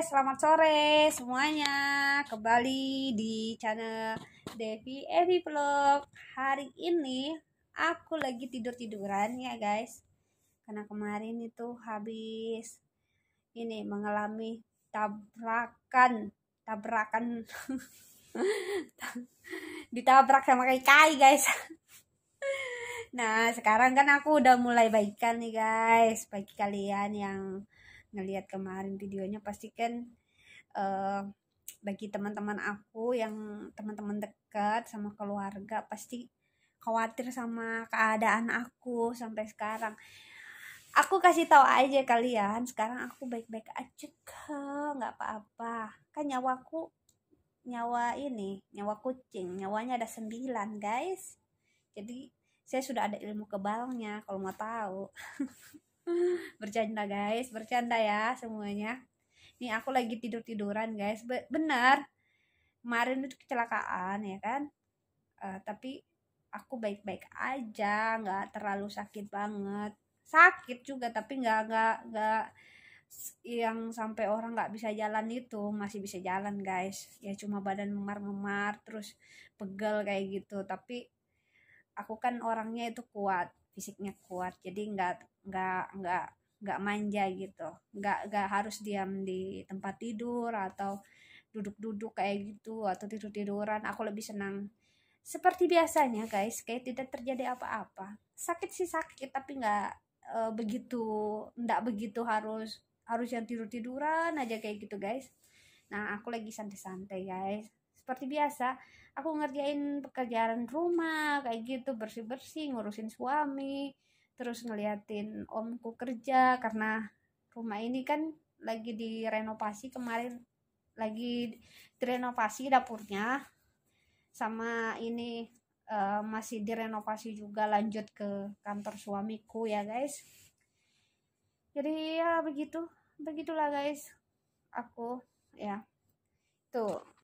selamat sore semuanya Kembali di channel Devi Evi Vlog Hari ini aku lagi tidur-tiduran ya guys Karena kemarin itu habis Ini mengalami tabrakan Tabrakan Ditabrak sama kai-kai guys Nah sekarang kan aku udah mulai baikkan nih guys Bagi kalian yang ngelihat kemarin videonya pasti kan uh, bagi teman-teman aku yang teman-teman dekat sama keluarga pasti khawatir sama keadaan aku sampai sekarang aku kasih tahu aja kalian sekarang aku baik-baik aja kok nggak apa-apa kan nyawaku nyawa ini nyawa kucing nyawanya ada sembilan guys jadi saya sudah ada ilmu kebalnya kalau mau tahu bercanda guys bercanda ya semuanya ini aku lagi tidur tiduran guys Be benar kemarin itu kecelakaan ya kan uh, tapi aku baik baik aja nggak terlalu sakit banget sakit juga tapi nggak nggak nggak yang sampai orang nggak bisa jalan itu masih bisa jalan guys ya cuma badan memar memar terus pegel kayak gitu tapi aku kan orangnya itu kuat fisiknya kuat jadi nggak nggak nggak nggak manja gitu nggak nggak harus diam di tempat tidur atau duduk-duduk kayak gitu atau tidur tiduran aku lebih senang seperti biasanya guys kayak tidak terjadi apa-apa sakit sih sakit tapi nggak e, begitu nggak begitu harus harus yang tidur tiduran aja kayak gitu guys nah aku lagi santai-santai guys seperti biasa aku ngerjain pekerjaan rumah kayak gitu bersih bersih ngurusin suami terus ngeliatin omku kerja karena rumah ini kan lagi direnovasi kemarin lagi direnovasi dapurnya sama ini uh, masih direnovasi juga lanjut ke kantor suamiku ya guys jadi ya begitu begitulah guys aku ya tuh